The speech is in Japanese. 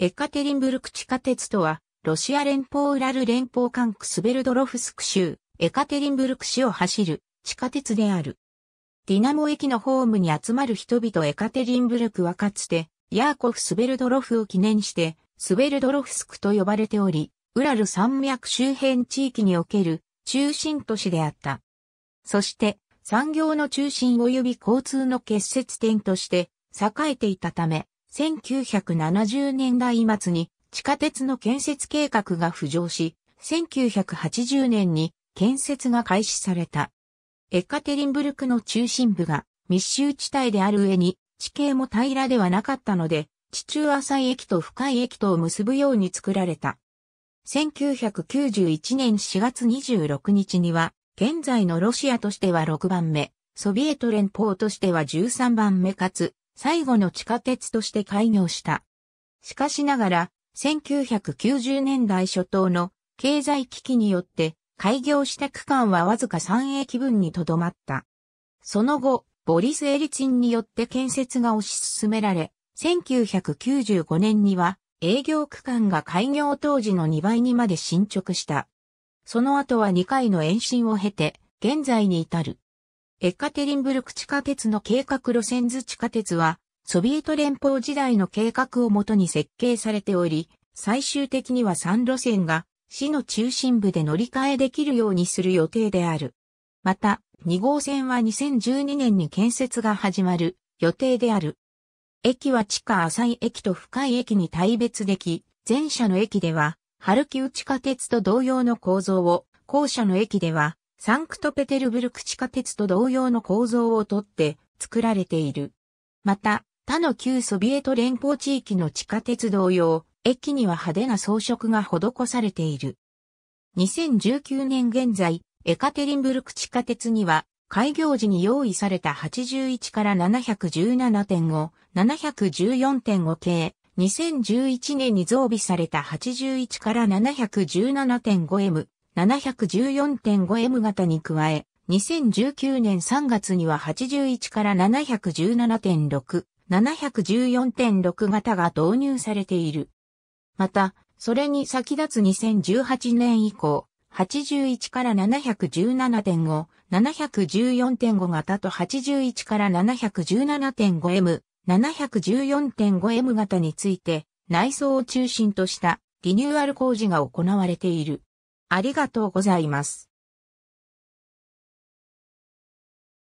エカテリンブルク地下鉄とは、ロシア連邦ウラル連邦管区スベルドロフスク州、エカテリンブルク市を走る地下鉄である。ディナモ駅のホームに集まる人々エカテリンブルクはかつて、ヤーコフ・スベルドロフを記念して、スベルドロフスクと呼ばれており、ウラル山脈周辺地域における中心都市であった。そして、産業の中心及び交通の結節点として栄えていたため、1970年代末に地下鉄の建設計画が浮上し、1980年に建設が開始された。エカテリンブルクの中心部が密集地帯である上に地形も平らではなかったので、地中浅い駅と深い駅とを結ぶように作られた。1991年4月26日には、現在のロシアとしては6番目、ソビエト連邦としては13番目かつ、最後の地下鉄として開業した。しかしながら、1990年代初頭の経済危機によって開業した区間はわずか3駅分にとどまった。その後、ボリス・エリツィンによって建設が推し進められ、1995年には営業区間が開業当時の2倍にまで進捗した。その後は2回の延伸を経て、現在に至る。エカテリンブルク地下鉄の計画路線図地下鉄は、ソビエト連邦時代の計画をもとに設計されており、最終的には3路線が市の中心部で乗り換えできるようにする予定である。また、2号線は2012年に建設が始まる予定である。駅は地下浅い駅と深い駅に対別でき、前者の駅では、ハルキウ地下鉄と同様の構造を、後者の駅では、サンクトペテルブルク地下鉄と同様の構造をとって作られている。また、他の旧ソビエト連邦地域の地下鉄同様、駅には派手な装飾が施されている。2019年現在、エカテリンブルク地下鉄には、開業時に用意された81から717.5、714.5系、2011年に増備された81から 717.5M、714.5M 型に加え、2019年3月には81から717.6、714.6型が導入されている。また、それに先立つ2018年以降、81から717.5、714.5型と81から 717.5M、714.5M 型について内装を中心としたリニューアル工事が行われている。ありがとうございます。